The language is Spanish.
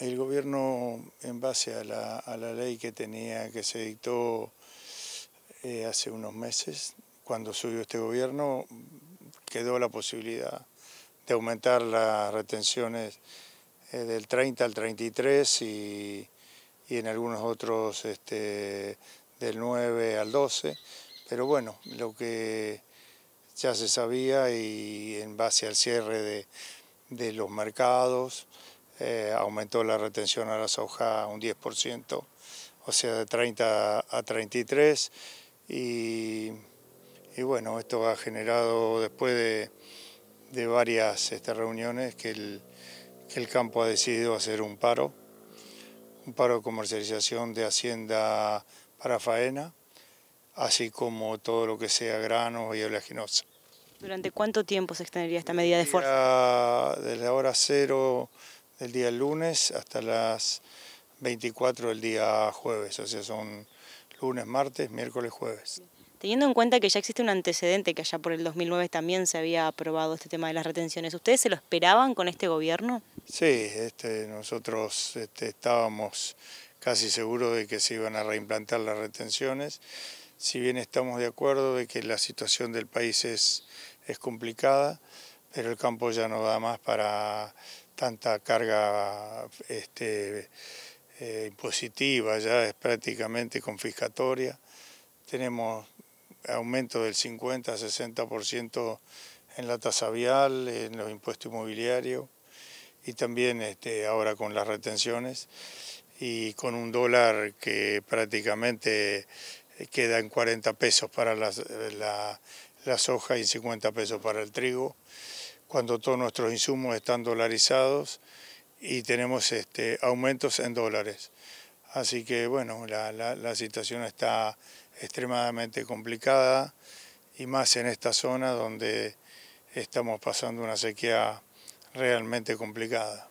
el gobierno, en base a la, ley que tenía, que se dictó eh, hace unos meses, cuando subió este gobierno, quedó la posibilidad de aumentar las retenciones eh, del 30 al 33 y, en algunos otros este, del 9 al 12. Pero bueno, lo que ya se sabía y en base al cierre de los mercados, eh, aumentó la retención a la soja un 10%, o sea, de 30 a 33. Y, y bueno, esto ha generado después de, varias estas reuniones que el, campo ha decidido hacer un paro, un paro de comercialización de hacienda para faena, así como todo lo que sea grano y oleaginosa. ¿Durante cuánto tiempo se extendería esta medida de fuerza? Desde la hora cero del día lunes hasta las 24 del día jueves, o sea, son lunes, martes, miércoles, jueves. Teniendo en cuenta que ya existe un antecedente, que allá por el 2009 también se había aprobado este tema de las retenciones, ¿ustedes se lo esperaban con este gobierno? Sí, este, nosotros este, estábamos casi seguros de que se iban a reimplantar las retenciones, si bien estamos de acuerdo de que la situación del país es, es complicada, pero el campo ya no da más para tanta carga este, eh, impositiva, ya es prácticamente confiscatoria. Tenemos aumento del 50 60% en la tasa vial, en los impuestos inmobiliarios y también este, ahora con las retenciones y con un dólar que prácticamente queda en 40 pesos para la soja y 50 pesos para el trigo cuando todos nuestros insumos están dolarizados y tenemos este, aumentos en dólares. Así que bueno, la, la situación está extremadamente complicada y más en esta zona donde estamos pasando una sequía realmente complicada.